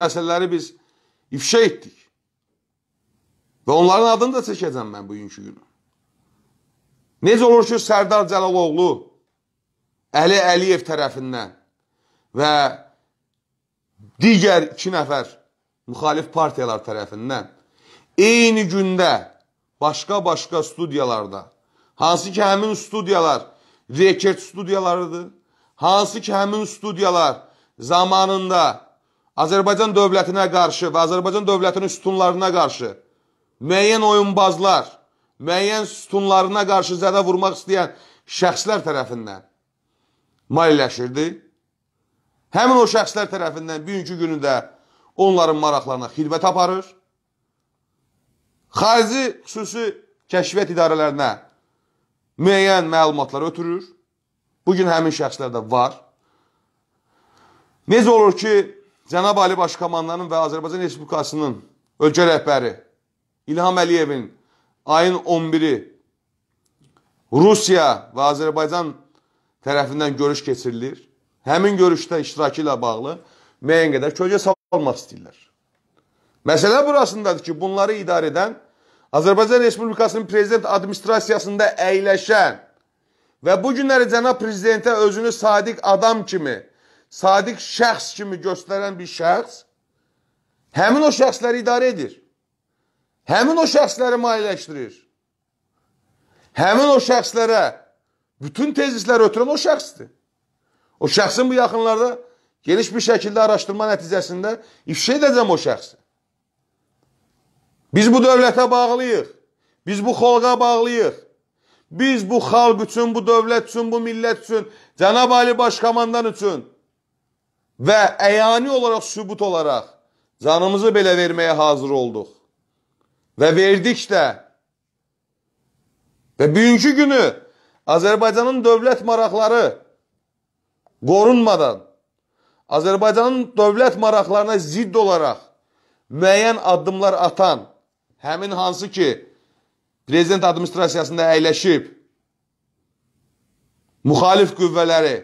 məsələləri biz ifşa etdik. Və onların adını da çəkəcəm mən bugünkü günü. Necə olur ki, Sərdar Cəlaloğlu Əli Əliyev tərəfindən və digər iki nəfər müxalif partiyalar tərəfindən eyni gündə başqa-başqa studiyalarda, hansı ki, həmin studiyalar rekord studiyalarıdır, hansı ki, həmin studiyalar zamanında Azərbaycan dövlətinə qarşı və Azərbaycan dövlətinin sütunlarına qarşı müəyyən oyunbazlar, müəyyən sütunlarına qarşı zədə vurmaq istəyən şəxslər tərəfindən maliyyələşirdi. Həmin o şəxslər tərəfindən bugünkü günü də onların maraqlarına xidmət aparır. Xarici xüsusi kəşfiyyat idarələrinə müəyyən məlumatlar ötürür. Bugün həmin şəxslər də var. Necə olur ki, Cenab-ı Ali Başkomandanın və Azərbaycan Respublikasının ölkə rehberi İlham Aliyev'in ayın 11-i Rusiya və Azərbaycan tərəfindən görüş keçirilir. Həmin görüşte iştirakı bağlı müəyyən qədər kölgə salmaq istəyirlər. Məsələ burasındadır ki, bunları idare eden Azerbaycan Respublikasının Prezident Administrasiyasında əyləşən ve bu cenab cənab prezidentə özünü sadik adam kimi sadiq şəxs kimi göstərən bir şəxs həmin o şəxsləri idarə edir. Həmin o şəxsləri maliyyələşdirir. Həmin o şəxslərə bütün tezisləri ötürən o şəxsdir. O şəxsin bu yaxınlarda geniş bir şəkildə araşdırma nəticəsində ifşa edəcəm o şəxsi. Biz bu dövlətə bağlıyıq. Biz bu xalqa bağlıyıq. Biz bu xalq üçün, bu dövlət üçün, bu millət üçün, Cənab Ali Başkomandan üçün və əyani olaraq sübut olaraq canımızı belə verməyə hazır olduq. Və verdik də. Və bugünkü günü Azərbaycanın dövlət maraqları qorunmadan Azərbaycanın dövlət maraqlarına zidd olaraq müəyyən addımlar atan həmin hansı ki prezident administrasiyasında əyləşib müxalif qüvvələri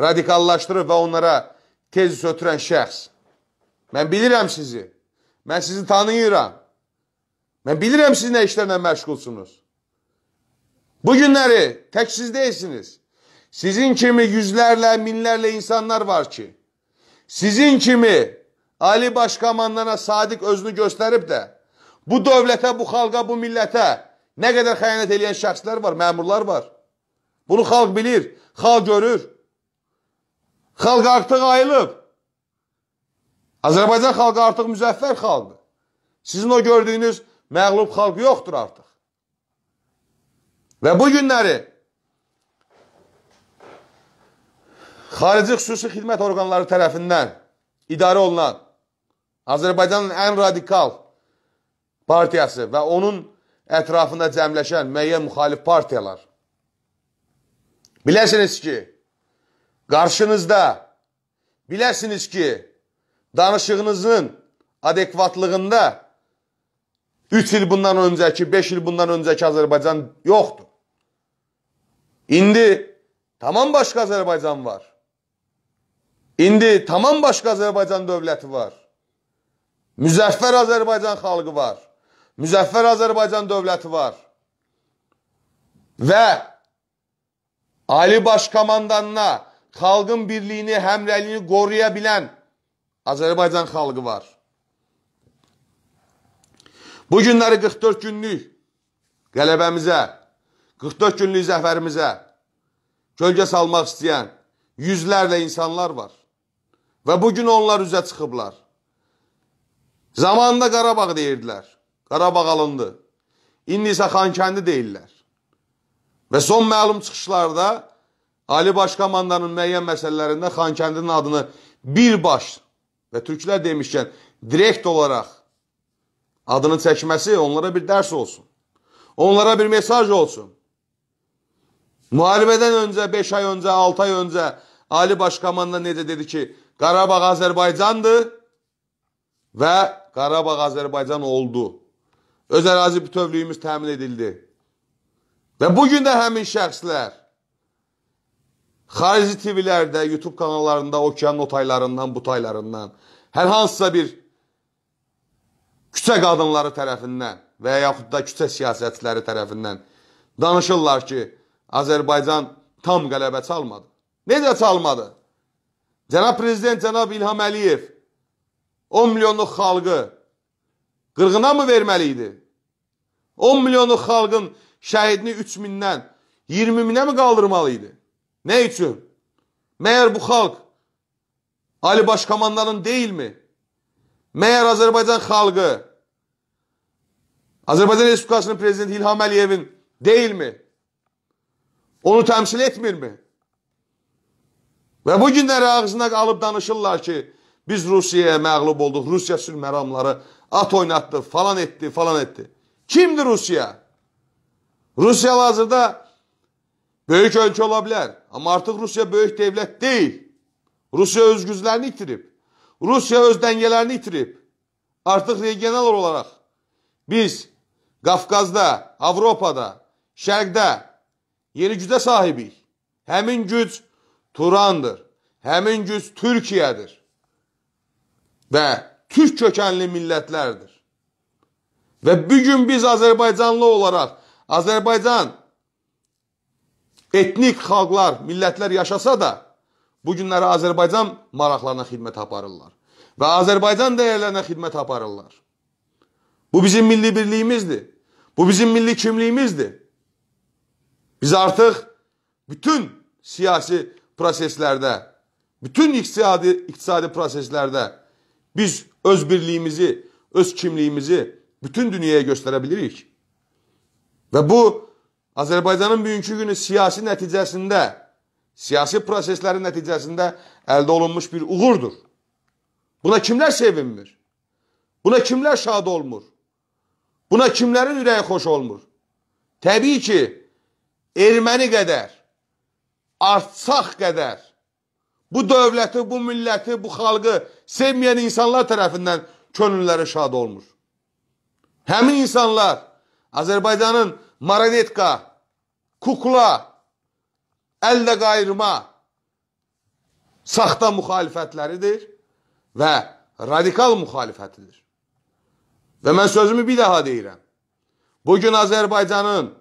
radikallaşdırır və onlara tez ötürən şəxs. Mən bilirəm sizi. Mən sizi tanıyıram. Mən bilirəm siz nə işlərlə məşğulsunuz. Bu günləri tək siz deyilsiniz. Sizin kimi yüzlərlə, minlərlə insanlar var ki, sizin kimi Ali Başkomandana sadiq özünü göstərib də bu dövlətə, bu xalqa, bu millətə nə qədər xəyanət eləyən şəxslər var, məmurlar var. Bunu xalq bilir, xalq görür. Xalq artıq ayılıb. Azərbaycan xalqı artıq müzəffər xalqdır. Sizin o gördüyünüz məğlub xalq yoxdur artıq. Və bu günləri xarici xüsusi xidmət orqanları tərəfindən idarə olunan Azərbaycanın ən radikal partiyası və onun ətrafında cəmləşən müəyyən müxalif partiyalar. Biləsiniz ki, qarşınızda biləsiniz ki, danışığınızın adekvatlığında 3 il bundan öncəki, 5 il bundan öncəki Azərbaycan yoxdur. İndi tamam başqa Azərbaycan var. İndi tamam başqa Azərbaycan dövləti var. Müzəffər Azərbaycan xalqı var. Müzəffər Azərbaycan dövləti var. Və Ali Baş Komandanına xalqın birliyini, həmrəliyini qoruya bilən Azərbaycan xalqı var. Bu günləri 44 günlük qələbəmizə, 44 günlük zəfərimizə gölgə salmaq istəyən yüzlərlə insanlar var. Və bugün onlar üzə çıxıblar. Zamanında Qarabağ deyirdilər. Qarabağ alındı. İndi isə Xankəndi deyirlər. Və son məlum çıxışlarda Ali Başkomandanın müəyyən məsələlərində Xankəndinin adını birbaş və türklər demişkən direkt olaraq adını çəkməsi onlara bir dərs olsun. Onlara bir mesaj olsun. Müharibədən öncə, 5 ay öncə, 6 ay öncə Ali Başkomandan necə dedi ki, Qarabağ Azərbaycandır və Qarabağ Azərbaycan oldu. Öz ərazi bütövlüyümüz təmin edildi. Və bugün də həmin şəxslər Xarici TV-lərdə, YouTube kanallarında, okean notaylarından, butaylarından hər hansısa bir küçə qadınları tərəfindən və yaxud da küçə siyasətçiləri tərəfindən danışırlar ki, Azərbaycan tam qələbə çalmadı. Necə çalmadı? Cənab Prezident, Cənab İlham Əliyev 10 milyonluq xalqı qırğına mı verməli idi? 10 milyonluq xalqın şəhidini 3 mindən 20 minə mi qaldırmalı idi? Ne için? Meğer bu halk Ali Başkamanların değil mi? Meğer Azerbaycan halkı Azerbaycan Respublikası'nın Prezidenti İlham Aliyev'in değil mi? Onu temsil etmir mi? Ve bugünleri günləri ağzına alıb danışırlar ki, biz Rusiyaya məğlub olduk, Rusya sülmeramları məramları at oynatdı, falan etti falan etti. Kimdir Rusya? Rusya hazırda Böyük ölkə ola bilər, amma artıq Rusiya böyük dövlət deyil. Rusiya öz güclərini itirib. Rusiya öz dəngələrini itirib. Artıq regional olaraq biz Qafqazda, Avropada, Şərqdə yeni gücə sahibik. Həmin güc Turandır. Həmin güc Türkiyədir. Və türk kökənli millətlərdir. Və bu gün biz Azərbaycanlı olaraq Azərbaycan etnik xalqlar, millətlər yaşasa da, bu günləri Azərbaycan maraqlarına xidmət aparırlar və Azərbaycan dəyərlərinə xidmət aparırlar. Bu bizim milli birliyimizdir. Bu bizim milli kimliyimizdir. Biz artıq bütün siyasi proseslərdə, bütün iqtisadi iqtisadi proseslərdə biz öz birliyimizi, öz kimliyimizi bütün dünyaya göstərə bilirik. Və bu Azərbaycanın bugünkü günü siyasi nəticəsində, siyasi proseslərin nəticəsində əldə olunmuş bir uğurdur. Buna kimlər sevinmir? Buna kimlər şad olmur? Buna kimlərin ürəyi xoş olmur? Təbii ki, erməni qədər, artsaq qədər bu dövləti, bu milləti, bu xalqı sevməyən insanlar tərəfindən könülləri şad olmur. Həmin insanlar Azərbaycanın Maronetka, kukla, əllə qayırma saxta müxalifətləridir və radikal müxalifətidir. Və mən sözümü bir daha deyirəm. Bugün Azərbaycanın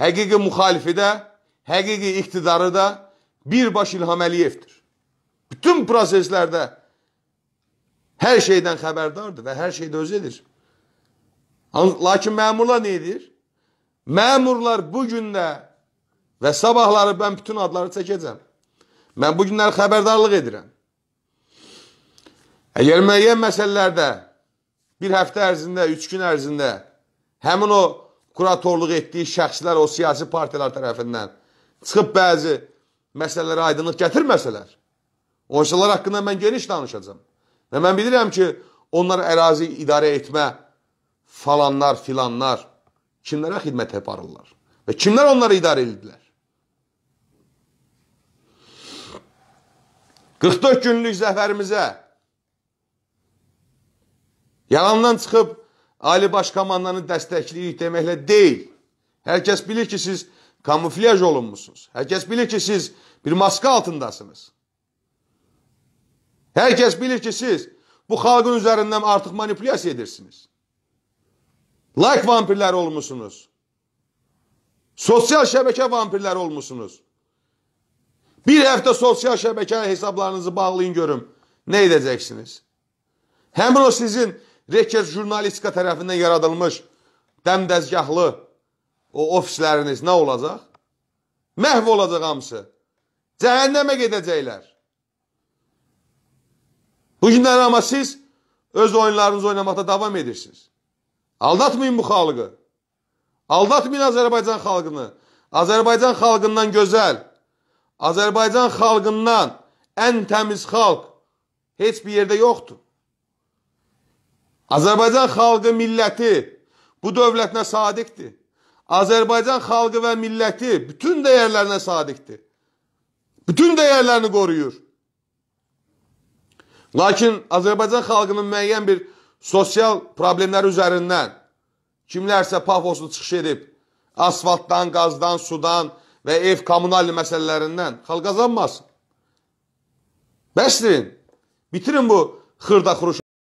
həqiqi müxalifi də, həqiqi iqtidarı da birbaş İlham Əliyevdir. Bütün proseslərdə hər şeydən xəbərdardır və hər şeydə özüdür. Lakin məmurlar nə edir? Məmurlar bu gün də və sabahları mən bütün adları çəkəcəm. Mən bu günləri xəbərdarlıq edirəm. Əgər müəyyən məsələlərdə bir həftə ərzində, üç gün ərzində həmin o kuratorluq etdiyi şəxslər o siyasi partiyalar tərəfindən çıxıb bəzi məsələlərə aydınlıq gətirməsələr, o işlər haqqında mən geniş danışacağam. Və mən bilirəm ki, onlar ərazi idarə etmə falanlar, filanlar, kimlərə xidmət aparırlar və kimlər onları idarə edirlər? 44 günlük zəfərimizə yalandan çıxıb Ali Baş Komandanı dəstəkləyirik deməklə deyil. Hər kəs bilir ki, siz kamuflyaj olunmusunuz. Hər kəs bilir ki, siz bir maska altındasınız. Hər kəs bilir ki, siz bu xalqın üzərindən artıq manipulyasiya edirsiniz. Like vampirlər olmusunuz. Sosial şəbəkə vampirlər olmusunuz. Bir həftə sosial şəbəkə hesablarınızı bağlayın görüm. Nə edəcəksiniz? Həmin o sizin rekez jurnalistika tərəfindən yaradılmış dəmdəzgahlı o ofisləriniz nə olacaq? Məhv olacaq hamısı. Cəhənnəmə gedəcəklər. Bu günlər amma siz öz oyunlarınızı oynamaqda davam edirsiniz. Aldatmayın bu xalqı. Aldatmayın Azərbaycan xalqını. Azərbaycan xalqından gözəl, Azərbaycan xalqından ən təmiz xalq heç bir yerdə yoxdur. Azərbaycan xalqı, milləti bu dövlətinə sadiqdir. Azərbaycan xalqı və milləti bütün dəyərlərinə sadiqdir. Bütün dəyərlərini qoruyur. Lakin Azərbaycan xalqının müəyyən bir sosial problemlər üzərindən kimlərsə pafoslu çıxış edib asfaltdan, qazdan, sudan və ev kommunal məsələlərindən xalq qazanmasın. Bəsdirin. Bitirin bu xırda xuruşu.